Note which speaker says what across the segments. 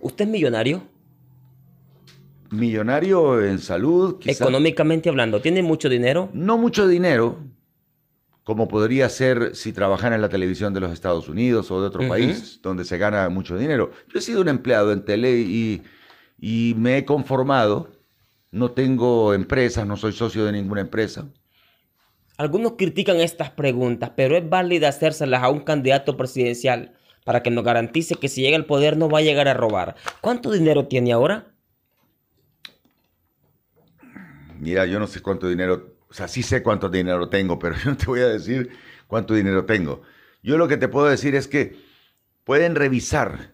Speaker 1: ¿Usted es millonario? Millonario en salud. Económicamente hablando, ¿tiene mucho dinero? No mucho dinero, como podría ser si trabajara en la televisión de los Estados Unidos o de otro país donde se gana mucho dinero. Yo he sido un empleado en tele y, y me he conformado. No tengo empresas, no soy socio de ninguna empresa.
Speaker 2: Algunos critican estas preguntas, pero es válido hacérselas a un candidato presidencial para que nos garantice que si llega al poder no va a llegar a robar. ¿Cuánto dinero tiene ahora?
Speaker 1: Mira, yo no sé cuánto dinero, o sea, sí sé cuánto dinero tengo, pero yo no te voy a decir cuánto dinero tengo. Yo lo que te puedo decir es que pueden revisar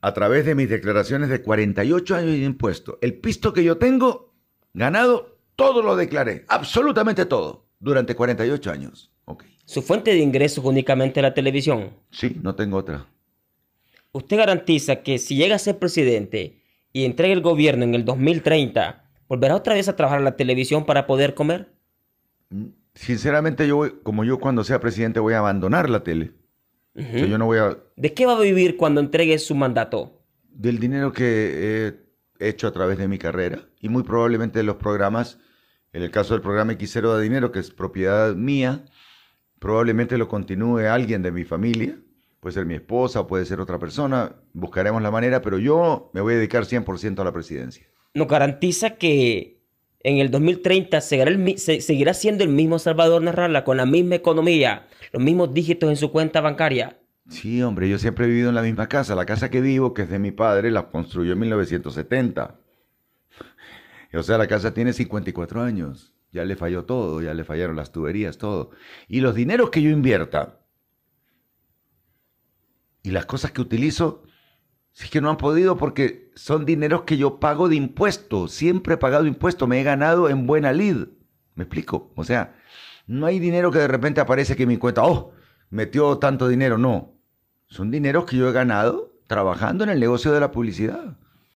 Speaker 1: a través de mis declaraciones de 48 años de impuesto. El pisto que yo tengo ganado, todo lo declaré, absolutamente todo, durante 48 años.
Speaker 2: ¿Su fuente de ingresos únicamente la televisión?
Speaker 1: Sí, no tengo otra.
Speaker 2: ¿Usted garantiza que si llega a ser presidente y entregue el gobierno en el 2030, volverá otra vez a trabajar en la televisión para poder comer?
Speaker 1: Mm, sinceramente, yo, como yo cuando sea presidente voy a abandonar la tele. yo no voy ¿De qué va a vivir cuando entregue su mandato? Del dinero que he hecho a través de mi carrera y muy probablemente de los programas, en el caso del programa Xero da Dinero, que es propiedad mía, probablemente lo continúe alguien de mi familia, puede ser mi esposa, puede ser otra persona, buscaremos la manera, pero yo me voy a dedicar 100% a la presidencia.
Speaker 2: ¿Nos garantiza que en el 2030 seguirá, siendo el mismo Salvador Narrala con la misma economía, los mismos dígitos en su cuenta bancaria?
Speaker 1: Sí, hombre, yo siempre he vivido en la misma casa. La casa que vivo, que es de mi padre, la construyó en 1970. O sea, la casa tiene 54 años ya le falló todo, ya le fallaron las tuberías, todo. Y los dineros que yo invierta y las cosas que utilizo, si es que no han podido porque son dineros que yo pago de impuestos, siempre he pagado impuesto, me he ganado en buena lid. ¿Me explico? O sea, no hay dinero que de repente aparece que mi cuenta, oh, metió tanto dinero, no. Son dineros que yo he ganado trabajando en el negocio de la publicidad.